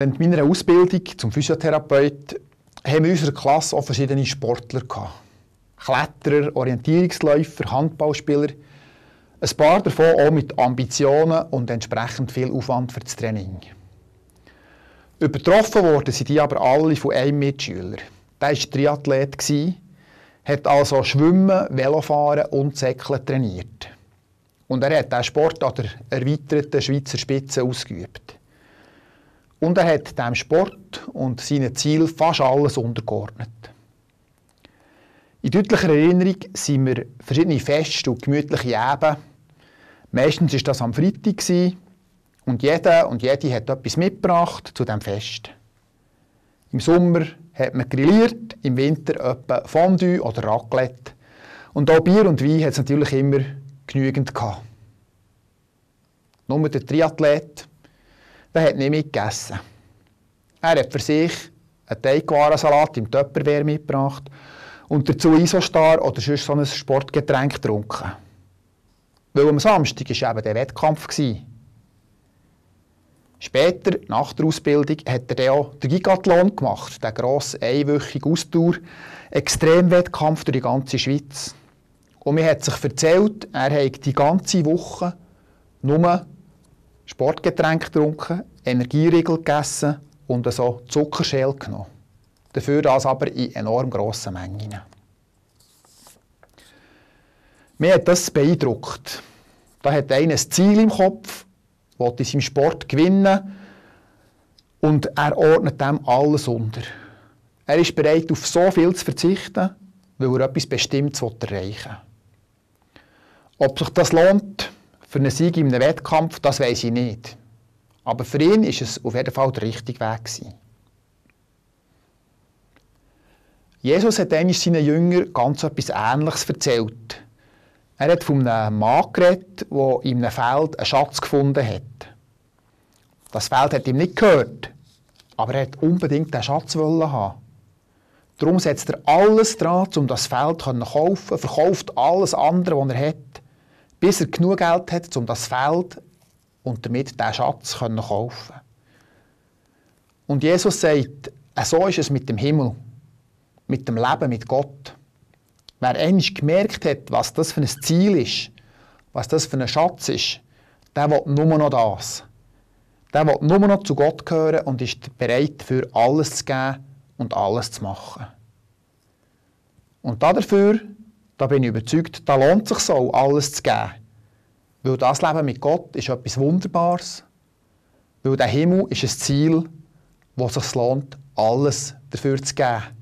Während meiner Ausbildung zum Physiotherapeut haben in unserer Klasse auch verschiedene Sportler gehabt. Kletterer, Orientierungsläufer, Handballspieler. Ein paar davon auch mit Ambitionen und entsprechend viel Aufwand für das Training. Übertroffen wurden sie die aber alle von einem Mitschüler. Der war Triathlet, hat also Schwimmen, Velofahren und Säckeln trainiert. Und er hat diesen Sport an der erweiterten Schweizer Spitze ausgeübt. Und er hat dem Sport und seinen Ziel fast alles untergeordnet. In deutlicher Erinnerung sind wir verschiedene Feste und gemütliche Eben. Meistens war das am Freitag und jeder und jede hat etwas mitgebracht zu dem Fest. Im Sommer hat man grilliert, im Winter etwa Fondue oder Raclette. Und auch Bier und Wein hat es natürlich immer genügend gehabt. Nur der Triathlet er hat nicht mitgegessen. Er hat für sich einen Teigwarensalat im Töpperwehr mitgebracht und dazu Isostar oder sonst so ein Sportgetränk getrunken. Weil am Samstag war eben der Wettkampf. Später, nach der Ausbildung, hat er dann auch den Gigathlon gemacht, den grossen einwöchigen Ausdauer, Extremwettkampf durch die ganze Schweiz. Und mir hat sich erzählt, er habe die ganze Woche nur Sportgetränk getrunken, Energieriegel gegessen und so Zuckerschäl genommen. Dafür das aber in enorm grossen Mengen. Mir hat das beeindruckt. Da hat einer ein Ziel im Kopf, will in seinem Sport gewinnen und er ordnet dem alles unter. Er ist bereit, auf so viel zu verzichten, weil er etwas Bestimmtes erreichen will. Ob sich das lohnt, für einen Sieg in einem Wettkampf, das weiß ich nicht. Aber für ihn ist es auf jeden Fall der richtige Weg. Gewesen. Jesus hat einmal seinen Jüngern ganz etwas Ähnliches erzählt. Er hat von einem Mann geredet, der in einem Feld einen Schatz gefunden hat. Das Feld hat ihm nicht gehört, aber er hat unbedingt den Schatz wollen haben. Darum setzt er alles dran, um das Feld zu kaufen, verkauft alles andere, was er hat bis er genug Geld hat, um das Feld und damit diesen Schatz zu kaufen Und Jesus sagt, äh, so ist es mit dem Himmel, mit dem Leben, mit Gott. Wer einmal gemerkt hat, was das für ein Ziel ist, was das für ein Schatz ist, der will nur noch das. Der will nur noch zu Gott gehören und ist bereit, für alles zu geben und alles zu machen. Und dafür da bin ich überzeugt, da lohnt es sich so alles zu geben. Weil das Leben mit Gott ist etwas Wunderbares. Weil der Himmel ist ein Ziel, wo es sich lohnt, alles dafür zu geben.